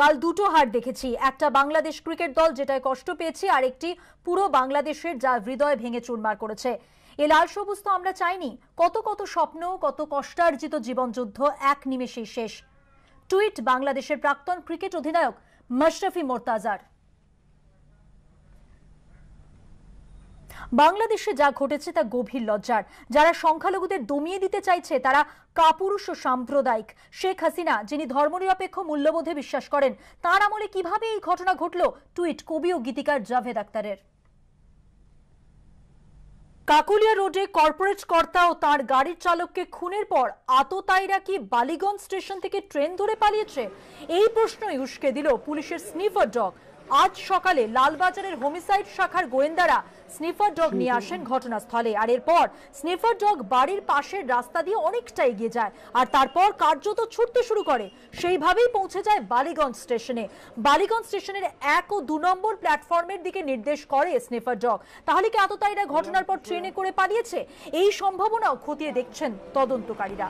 কাল দুটো হার দেখেছি একটা বাংলাদেশ ক্রিকেট দল যেটায় কষ্ট পেয়েছে আর একটি পুরো বাংলাদেশের যা হৃদয় ভেঙে চুরমার করেছে এ লাল সবুজ তো আমরা চাইনি কত কত স্বপ্ন কত কষ্টার্জিত জীবনযুদ্ধ এক নিমেষেই শেষ টুইট বাংলাদেশের প্রাক্তন ক্রিকেট অধিনায়ক মশরফি মোর্তাজার বাংলাদেশে যা ঘটেছে তা গভীর লজ্জার যারা সংখ্যালঘুদের দমিয়ে দিতে চাইছে তারা কাপুরুষ ও সাম্প্রদায়িক শেখ হাসিনা যিনি ধর্মনিরপেক্ষ মূল্যবোধে বিশ্বাস করেন তার আমলে কিভাবে এই ঘটনা ঘটল টুইট কবি ও গীতিকার জাভেদ আক্তারের কাকুলিয়া রোডে কর্পোরেট কর্তা ও তার গাড়ির চালককে খুনের পর আততায়ীরা কি বালিগঞ্জ স্টেশন থেকে ট্রেন ধরে পালিয়েছে এই প্রশ্নই উস্কে দিল পুলিশের স্নিফার ডগ আজ সকালে লালবাজারের হোমিসাইড শাখার গোয়েন্দারা স্নিফার ডগ নিয়ে আসেন ঘটনাস্থলে আর এরপর স্নিফার ডগ বাড়ির পাশের রাস্তা দিয়ে অনেকটা এগিয়ে যায় আর তারপর কার্যত ছুটতে শুরু করে সেইভাবেই পৌঁছে যায় বালিগঞ্জ স্টেশনে বালিগঞ্জ স্টেশনের এক ও দু নম্বর প্ল্যাটফর্মের দিকে নির্দেশ করে স্নিফার ডগ তাহলে কি আততায়ীরা ঘটনার পর ট্রেনে করে পালিয়েছে এই সম্ভাবনাও খতিয়ে দেখছেন তদন্তকারীরা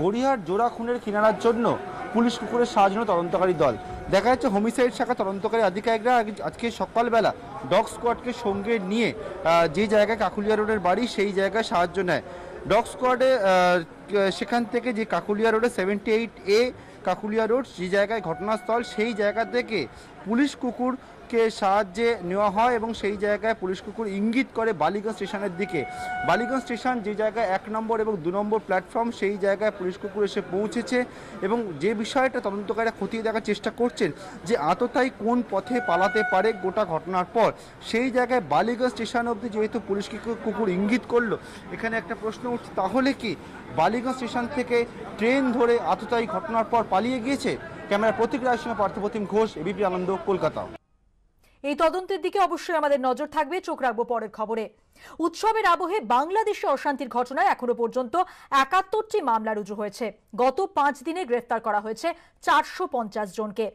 গড়িয়ার জোড়া খুনের কিনারার জন্য পুলিশ কুকুরের সাহায্য তদন্তকারী দল দেখা যাচ্ছে হোমিসাইড শাখা তদন্তকারী আধিকারিকরা আজকে সকালবেলা ডগ স্কোয়াডকে সঙ্গে নিয়ে যে জায়গায় কাকুলিয়া রোডের বাড়ি সেই জায়গায় সাহায্য নেয় ডগ স্কোয়াডে সেখান থেকে যে কাকুলিয়া রোডে seventy eight A Kakulia road যে জায়গায় ঘটনাস্থল সেই জায়গা থেকে পুলিশ কুকুর পুলিশকে সাহায্যে নেওয়া হয় এবং সেই জায়গায় পুলিশ কুকুর ইঙ্গিত করে বালিগঞ্জ স্টেশনের দিকে বালিগঞ্জ স্টেশন যে জায়গায় এক নম্বর এবং দু নম্বর প্ল্যাটফর্ম সেই জায়গায় পুলিশ কুকুর এসে পৌঁছেছে এবং যে বিষয়টা তদন্তকারীরা খতিয়ে দেখার চেষ্টা করছেন যে আততাই কোন পথে পালাতে পারে গোটা ঘটনার পর সেই জায়গায় বালিগঞ্জ স্টেশন অবধি যেহেতু পুলিশ কুকুর ইঙ্গিত করলো এখানে একটা প্রশ্ন উঠছে তাহলে কি বালিগঞ্জ স্টেশন থেকে ট্রেন ধরে আততাই ঘটনার পর পালিয়ে গিয়েছে ক্যামেরা প্রতীক রায়ের সঙ্গে পার্থপ্রতিম ঘোষ এবিপি আনন্দ কলকাতা এই তদন্তের দিকে অবশ্যই আমাদের নজর থাকবে চোখ রাখবো পরের খবরে উৎসবের আবহে বাংলাদেশে অশান্তির ঘটনায় এখনো পর্যন্ত একাত্তরটি মামলা রুজু হয়েছে গত পাঁচ দিনে গ্রেফতার করা হয়েছে চারশো জনকে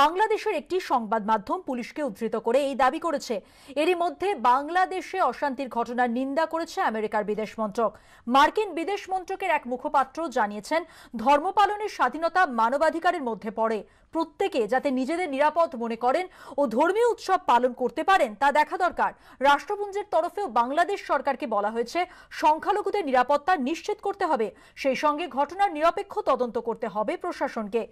বাংলাদেশের একটি সংবাদ মাধ্যম পুলিশকে উদ্ধৃত করে এই দাবি করেছে এরই মধ্যে বাংলাদেশে অশান্তির ঘটনার নিন্দা করেছে আমেরিকার বিদেশ মন্ত্রক মার্কিন বিদেশ মন্ত্রকের এক মুখপাত্র জানিয়েছেন ধর্ম পালনের স্বাধীনতা মানবাধিকারের মধ্যে পড়ে প্রত্যেকে যাতে নিজেদের নিরাপদ মনে করেন ও ধর্মীয় উৎসব পালন করতে পারেন তা দেখা দরকার রাষ্ট্রপুঞ্জের তরফেও বাংলাদেশ সরকারকে বলা হয়েছে সংখ্যালঘুদের নিরাপত্তা নিশ্চিত করতে হবে সেই সঙ্গে ঘটনার নিরপেক্ষ তদন্ত করতে হবে প্রশাসনকে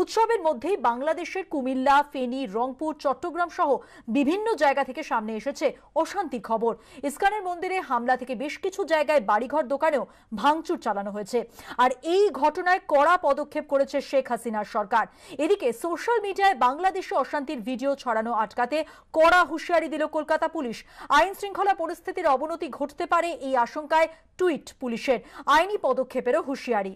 উৎসবের মধ্যেই বাংলাদেশ বাংলাদেশের কুমিল্লা ফেনী রংপুর চট্টগ্রাম সহ বিভিন্ন জায়গা থেকে সামনে এসেছে অশান্তির খবর ইস্কানের মন্দিরে হামলা থেকে বেশ কিছু জায়গায় বাড়িঘর দোকানেও ভাঙচুর চালানো হয়েছে আর এই ঘটনায় কড়া পদক্ষেপ করেছে শেখ হাসিনার সরকার এদিকে সোশ্যাল মিডিয়ায় বাংলাদেশে অশান্তির ভিডিও ছড়ানো আটকাতে কড়া হুঁশিয়ারি দিল কলকাতা পুলিশ আইন শৃঙ্খলা পরিস্থিতির অবনতি ঘটতে পারে এই আশঙ্কায় টুইট পুলিশের আইনি পদক্ষেপেরও হুঁশিয়ারি